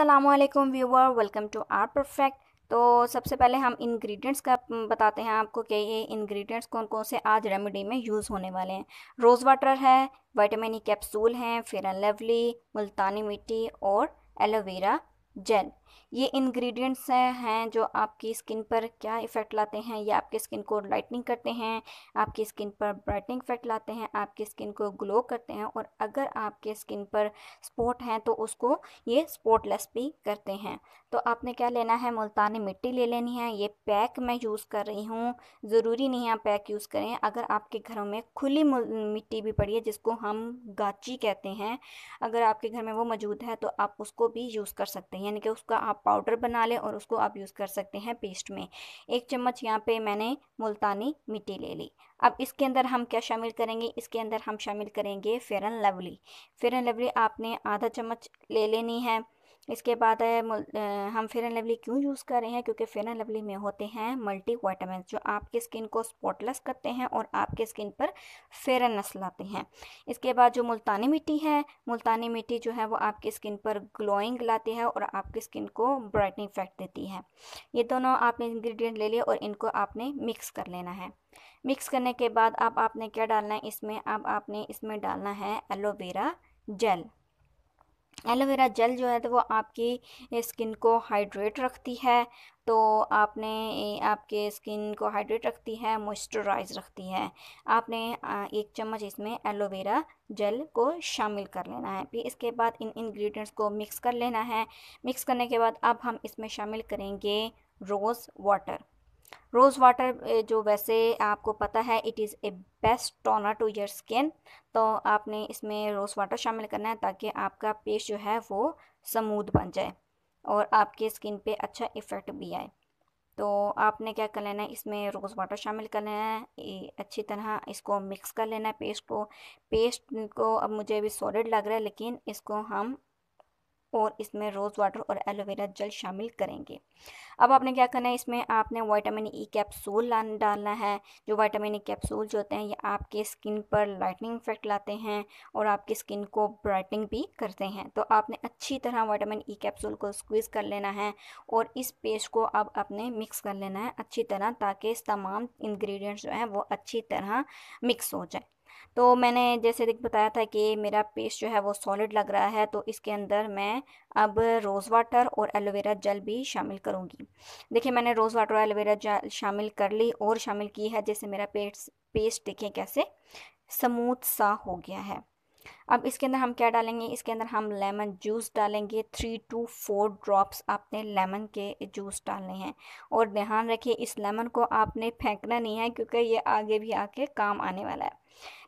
अल्लाम viewer welcome to our perfect तो सबसे पहले हम इंग्रेडिएंट्स का बताते हैं आपको कि ये इंग्रेडिएंट्स कौन कौन से आज रेमेडी में यूज़ होने वाले हैं रोज़ वाटर है वाइटामिन ई कैप्सूल हैं फिर एंड लवली मुल्तानी मिट्टी और एलोवेरा जेल ये इंग्रेडिएंट्स हैं जो आपकी स्किन पर क्या इफ़ेक्ट लाते हैं ये आपकी स्किन को लाइटनिंग करते हैं आपकी स्किन पर ब्राइटनिंग इफ़ेक्ट लाते हैं आपकी स्किन को ग्लो करते हैं और अगर आपके स्किन पर स्पॉट हैं तो उसको ये स्पॉटलेस भी करते हैं तो आपने क्या लेना है मुल्तानी मिट्टी ले लेनी है ये पैक मैं यूज़ कर रही हूँ ज़रूरी नहीं आप पैक यूज़ करें अगर आपके घरों में खुली मिट्टी भी पड़ी है जिसको हम गाची कहते हैं अगर आपके घर में वो मौजूद है तो आप उसको भी यूज़ कर सकते हैं यानी कि उसका आप पाउडर बना लें और उसको आप यूज़ कर सकते हैं पेस्ट में एक चम्मच यहाँ पे मैंने मुल्तानी मिट्टी ले ली अब इसके अंदर हम क्या शामिल करेंगे इसके अंदर हम शामिल करेंगे फेरन लवली फेरन लवली आपने आधा चम्मच ले लेनी है इसके बाद हम फेयर एंड लवली क्यों यूज़ कर रहे हैं क्योंकि फेयर एंड लवली में होते हैं मल्टी वाइटामिन जो आपकी स्किन को स्पॉटलेस करते हैं और आपके स्किन पर फेयरनेस लाते हैं इसके बाद जो मुल्तानी मिट्टी है मुल्तानी मिट्टी जो है वो आपकी स्किन पर ग्लोइंग लाती है और आपकी स्किन को ब्राइटनिंग इफेक्ट देती है ये दोनों आपने इन्ग्रीडियंट ले लिए और इनको आपने मिक्स कर लेना है मिक्स करने के बाद अब आप आपने क्या डालना है इसमें अब आपने इसमें डालना है एलोवेरा जेल एलोवेरा जेल जो है तो वो आपकी स्किन को हाइड्रेट रखती है तो आपने आपके स्किन को हाइड्रेट रखती है मॉइस्चराइज रखती है आपने एक चम्मच इसमें एलोवेरा जेल को शामिल कर लेना है फिर इसके बाद इन इंग्रेडिएंट्स को मिक्स कर लेना है मिक्स करने के बाद अब हम इसमें शामिल करेंगे rose water rose water eh, जो वैसे आपको पता है it is a best toner to your skin तो आपने इसमें रोज़ वाटर शामिल करना है ताकि आपका पेस्ट जो है वो स्मूद बन जाए और आपके स्किन पे अच्छा इफ़ेक्ट भी आए तो आपने क्या कर लेना है इसमें रोज़ वाटर शामिल कर लेना है अच्छी तरह इसको मिक्स कर लेना है पेस्ट को पेस्ट को अब मुझे अभी सॉलिड लग रहा है लेकिन इसको हम और इसमें रोज़ वाटर और एलोवेरा जल शामिल करेंगे अब आपने क्या करना है इसमें आपने वाइटामिन ई कैप्सूल डालना है जो वाइटामिन ई कैप्सूल जो होते हैं ये आपके स्किन पर लाइटनिंग इफेक्ट लाते हैं और आपकी स्किन को ब्राइटनिंग भी करते हैं तो आपने अच्छी तरह वाइटामिन ई कैप्सूल को स्क्वीज़ कर लेना है और इस पेस्ट को अब आपने मिक्स कर लेना है अच्छी तरह ताकि तमाम इन्ग्रीडियंट्स जो हैं वो अच्छी तरह मिक्स हो जाए तो मैंने जैसे देख बताया था कि मेरा पेस्ट जो है वो सॉलिड लग रहा है तो इसके अंदर मैं अब रोज़ वाटर और एलोवेरा जल भी शामिल करूँगी देखिए मैंने रोज़ वाटर और एलोवेरा जल शामिल कर ली और शामिल की है जैसे मेरा पेस्ट पेस्ट देखें कैसे स्मूथ सा हो गया है अब इसके अंदर हम क्या डालेंगे इसके अंदर हम लेमन जूस डालेंगे थ्री टू फोर ड्रॉप्स आपने लेमन के जूस डालने हैं और ध्यान रखिए इस लेमन को आपने फेंकना नहीं है क्योंकि ये आगे भी आके काम आने वाला है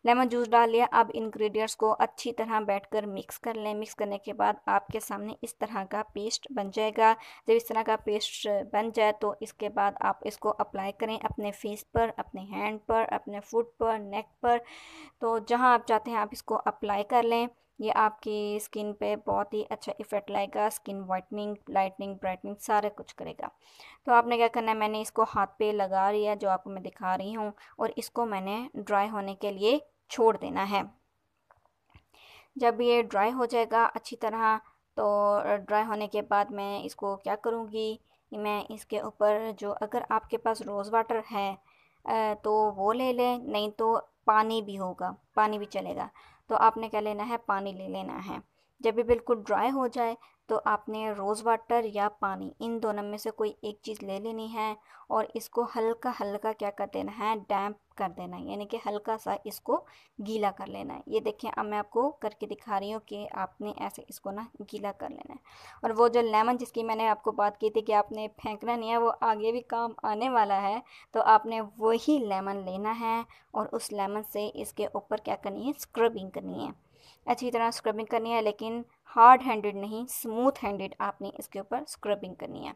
लेमन जूस डाल लिया अब इंग्रेडिएंट्स को अच्छी तरह बैठकर मिक्स कर लें मिक्स करने के बाद आपके सामने इस तरह का पेस्ट बन जाएगा जब इस तरह का पेस्ट बन जाए तो इसके बाद आप इसको अप्लाई करें अपने फेस पर अपने हैंड पर अपने फुट पर नेक पर तो जहां आप चाहते हैं आप इसको अप्लाई कर लें ये आपकी स्किन पे बहुत ही अच्छा इफ़ेक्ट लाएगा स्किन वाइटनिंग लाइटनिंग ब्राइटनिंग सारा कुछ करेगा तो आपने क्या करना है मैंने इसको हाथ पे लगा लिया जो आपको मैं दिखा रही हूँ और इसको मैंने ड्राई होने के लिए छोड़ देना है जब ये ड्राई हो जाएगा अच्छी तरह तो ड्राई होने के बाद मैं इसको क्या करूँगी मैं इसके ऊपर जो अगर आपके पास रोज़ वाटर है तो वो ले लें नहीं तो पानी भी होगा पानी भी चलेगा तो आपने क्या लेना है पानी ले लेना है जब भी बिल्कुल ड्राई हो जाए तो आपने रोज़ वाटर या पानी इन दोनों में से कोई एक चीज़ ले लेनी है और इसको हल्का हल्का क्या कर देना है डैम्प कर देना है यानी कि हल्का सा इसको गीला कर लेना है ये देखें अब मैं आपको करके दिखा रही हूँ कि आपने ऐसे इसको ना गीला कर लेना है और वो जो लेमन जिसकी मैंने आपको बात की थी कि आपने फेंकना नहीं है वो आगे भी काम आने वाला है तो आपने वही लेमन लेना है और उस लेमन से इसके ऊपर क्या करनी है स्क्रबिंग करनी है अच्छी तरह स्क्रबिंग करनी है लेकिन हार्ड हैंडेड नहीं स्मूथ हैंडेड आपने इसके ऊपर स्क्रबिंग करनी है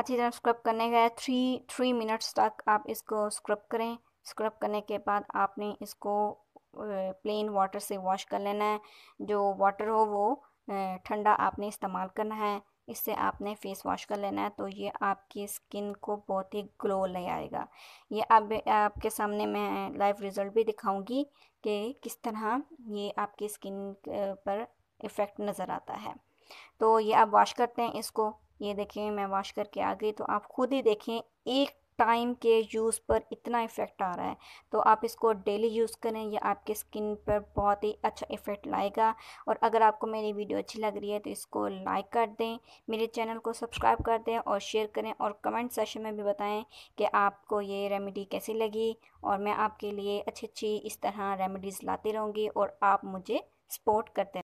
अच्छी तरह स्क्रब करने का थ्री थ्री मिनट्स तक आप इसको स्क्रब करें स्क्रब करने के बाद आपने इसको प्लेन वाटर से वॉश कर लेना है जो वाटर हो वो ठंडा आपने इस्तेमाल करना है इससे आपने फेस वॉश कर लेना है तो ये आपकी स्किन को बहुत ही ग्लो ले आएगा ये अब आपके सामने मैं लाइव रिज़ल्ट भी दिखाऊंगी कि किस तरह ये आपकी स्किन पर इफ़ेक्ट नज़र आता है तो ये आप वॉश करते हैं इसको ये देखें मैं वॉश करके आ गई तो आप खुद ही देखें एक टाइम के यूज़ पर इतना इफ़ेक्ट आ रहा है तो आप इसको डेली यूज़ करें यह आपके स्किन पर बहुत ही अच्छा इफ़ेक्ट लाएगा और अगर आपको मेरी वीडियो अच्छी लग रही है तो इसको लाइक कर दें मेरे चैनल को सब्सक्राइब कर दें और शेयर करें और कमेंट सेशन में भी बताएं कि आपको ये रेमेडी कैसी लगी और मैं आपके लिए अच्छी अच्छी इस तरह रेमेडीज़ लाती रहूँगी और आप मुझे सपोर्ट करते